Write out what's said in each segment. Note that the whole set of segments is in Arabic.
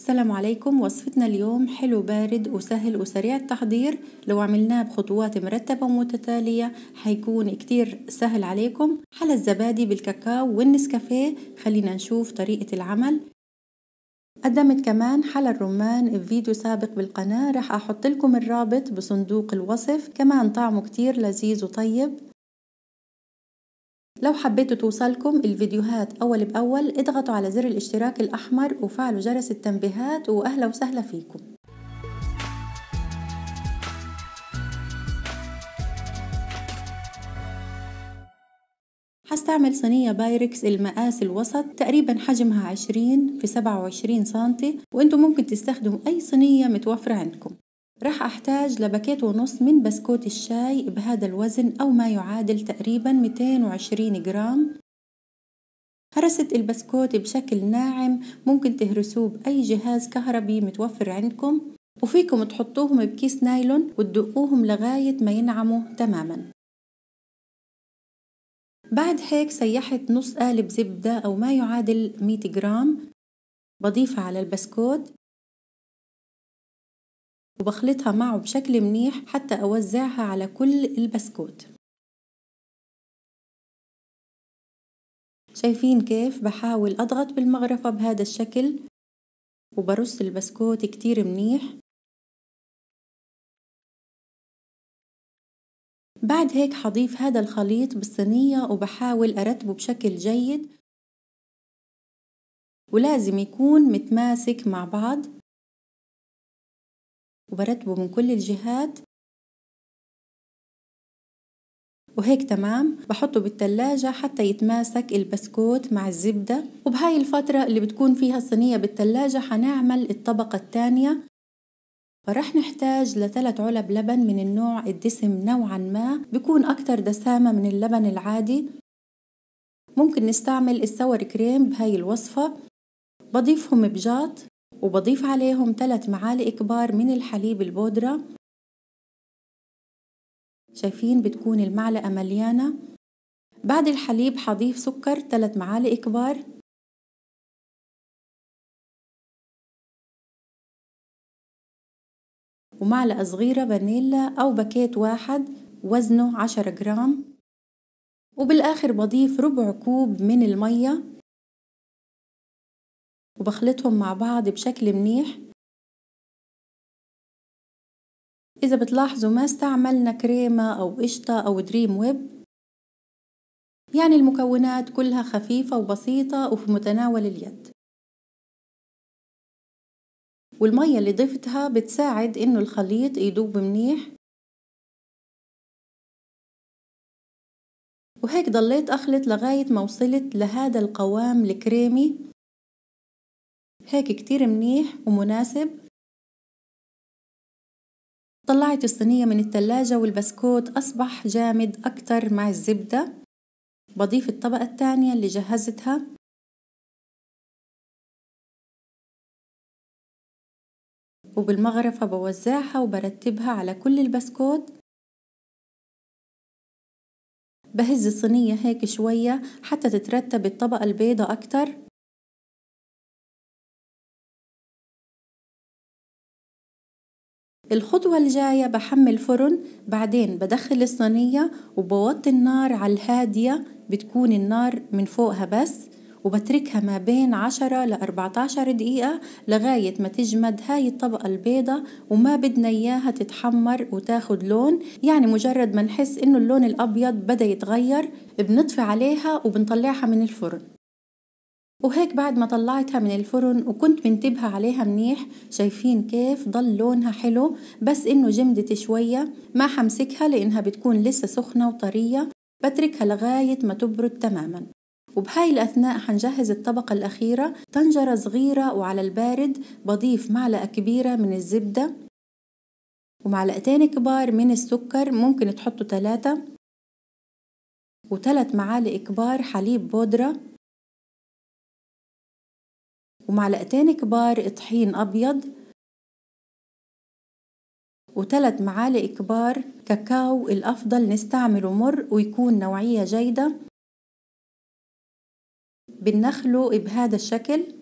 السلام عليكم وصفتنا اليوم حلو بارد وسهل وسريع التحضير لو عملناه بخطوات مرتبة ومتتالية هيكون كتير سهل عليكم حلى الزبادي بالكاكاو والنسكافيه خلينا نشوف طريقة العمل قدمت كمان حلى الرمان بفيديو سابق بالقناة رح أحط لكم الرابط بصندوق الوصف كمان طعمه كتير لذيذ وطيب لو حبيتوا توصلكم الفيديوهات أول بأول اضغطوا على زر الاشتراك الأحمر وفعلوا جرس التنبيهات وأهلا وسهلا فيكم هستعمل صينية بايركس المقاس الوسط تقريبا حجمها 20 في 27 سنتي وانتم ممكن تستخدموا أي صينية متوفرة عندكم راح أحتاج لباكيت ونص من بسكوت الشاي بهذا الوزن أو ما يعادل تقريبا 220 جرام هرست البسكوت بشكل ناعم ممكن تهرسوه بأي جهاز كهربي متوفر عندكم وفيكم تحطوهم بكيس نايلون وتدقوهم لغاية ما ينعموا تماما بعد هيك سيحت نص قالب زبدة أو ما يعادل 100 جرام بضيفها على البسكوت وبخلطها معه بشكل منيح حتى أوزعها على كل البسكوت شايفين كيف بحاول أضغط بالمغرفة بهذا الشكل وبرص البسكوت كتير منيح بعد هيك حضيف هذا الخليط بالصينية وبحاول أرتبه بشكل جيد ولازم يكون متماسك مع بعض وبرتبه من كل الجهات وهيك تمام بحطه بالتلاجة حتى يتماسك البسكوت مع الزبدة وبهاي الفترة اللي بتكون فيها الصينية بالتلاجة حنعمل الطبقة الثانية فرح نحتاج لثلاث علب لبن من النوع الدسم نوعا ما بيكون أكتر دسامة من اللبن العادي ممكن نستعمل السور كريم بهاي الوصفة بضيفهم بجات وبضيف عليهم ثلاث معالق كبار من الحليب البودرة شايفين بتكون المعلقة مليانة بعد الحليب حضيف سكر ثلاث معالق كبار ومعلقة صغيرة فانيلا أو باكيت واحد وزنه عشرة جرام وبالآخر بضيف ربع كوب من المية وبخلطهم مع بعض بشكل منيح إذا بتلاحظوا ما استعملنا كريمة أو قشطة أو دريم ويب يعني المكونات كلها خفيفة وبسيطة وفي متناول اليد والمية اللي ضفتها بتساعد إنه الخليط يدوب منيح وهيك ضليت أخلط لغاية ما وصلت لهذا القوام الكريمي هيك كتير منيح ومناسب طلعت الصينية من التلاجة والبسكوت أصبح جامد أكتر مع الزبدة بضيف الطبقة التانية اللي جهزتها وبالمغرفة بوزعها وبرتبها على كل البسكوت بهز الصينية هيك شوية حتى تترتب الطبقة البيضة أكتر الخطوة الجاية بحمل فرن بعدين بدخل الصينية وبوطي النار على الهادية بتكون النار من فوقها بس وبتركها ما بين 10 ل 14 دقيقة لغاية ما تجمد هاي الطبقة البيضة وما بدنا إياها تتحمر وتاخد لون يعني مجرد ما نحس إنه اللون الأبيض بدأ يتغير بنطفي عليها وبنطلعها من الفرن وهيك بعد ما طلعتها من الفرن وكنت منتبهة عليها منيح شايفين كيف ضل لونها حلو بس انه جمدت شوية ما حمسكها لانها بتكون لسه سخنة وطرية بتركها لغاية ما تبرد تماما وبهاي الأثناء حنجهز الطبقة الأخيرة طنجرة صغيرة وعلى البارد بضيف معلقة كبيرة من الزبدة ومعلقتين كبار من السكر ممكن تحطوا ثلاثة وثلاث معالق كبار حليب بودرة ومعلقتين كبار طحين أبيض وثلاث معالق كبار كاكاو الأفضل نستعمله مر ويكون نوعية جيدة بنخله بهذا الشكل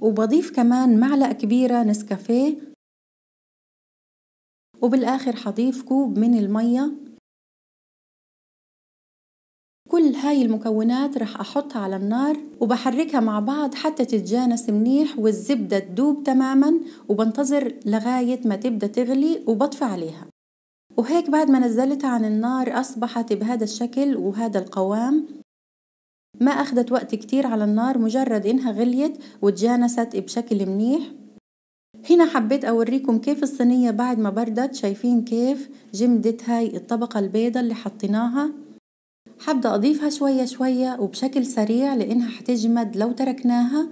وبضيف كمان معلقة كبيرة نسكافيه وبالاخر حضيف كوب من المية كل هاي المكونات رح احطها على النار وبحركها مع بعض حتى تتجانس منيح والزبدة تدوب تماما وبنتظر لغاية ما تبدأ تغلي وبطفي عليها وهيك بعد ما نزلتها عن النار أصبحت بهذا الشكل وهذا القوام ما أخدت وقت كتير على النار مجرد إنها غليت وتجانست بشكل منيح هنا حبيت اوريكم كيف الصينية بعد ما بردت شايفين كيف جمدت هاي الطبقة البيضة اللي حطيناها حبدأ اضيفها شوية شوية وبشكل سريع لانها حتجمد لو تركناها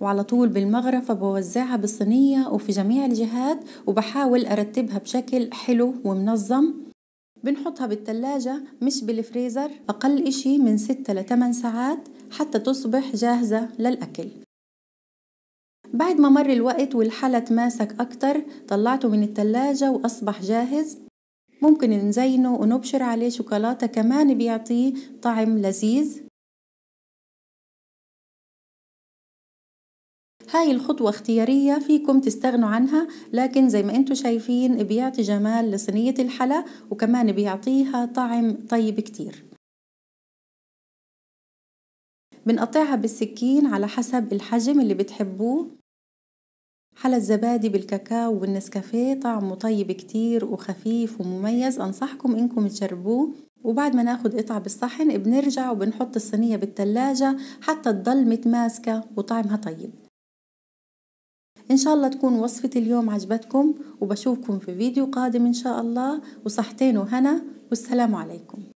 وعلى طول بالمغرفة بوزعها بالصينية وفي جميع الجهات وبحاول أرتبها بشكل حلو ومنظم بنحطها بالتلاجة مش بالفريزر أقل إشي من 6 ل 8 ساعات حتى تصبح جاهزة للأكل بعد ما مر الوقت والحلا تماسك أكتر طلعته من التلاجة وأصبح جاهز ممكن نزينه ونبشر عليه شوكولاتة كمان بيعطيه طعم لذيذ هاي الخطوة اختيارية فيكم تستغنوا عنها لكن زي ما انتم شايفين بيعطي جمال لصينية الحلا وكمان بيعطيها طعم طيب كتير بنقطعها بالسكين على حسب الحجم اللي بتحبوه حلا الزبادي بالكاكاو والنسكافيه طعمه طيب كتير وخفيف ومميز أنصحكم إنكم تجربوه وبعد ما ناخد قطعة بالصحن بنرجع وبنحط الصينية بالتلاجة حتى تضل متماسكة وطعمها طيب إن شاء الله تكون وصفة اليوم عجبتكم وبشوفكم في فيديو قادم إن شاء الله وصحتين وهنا والسلام عليكم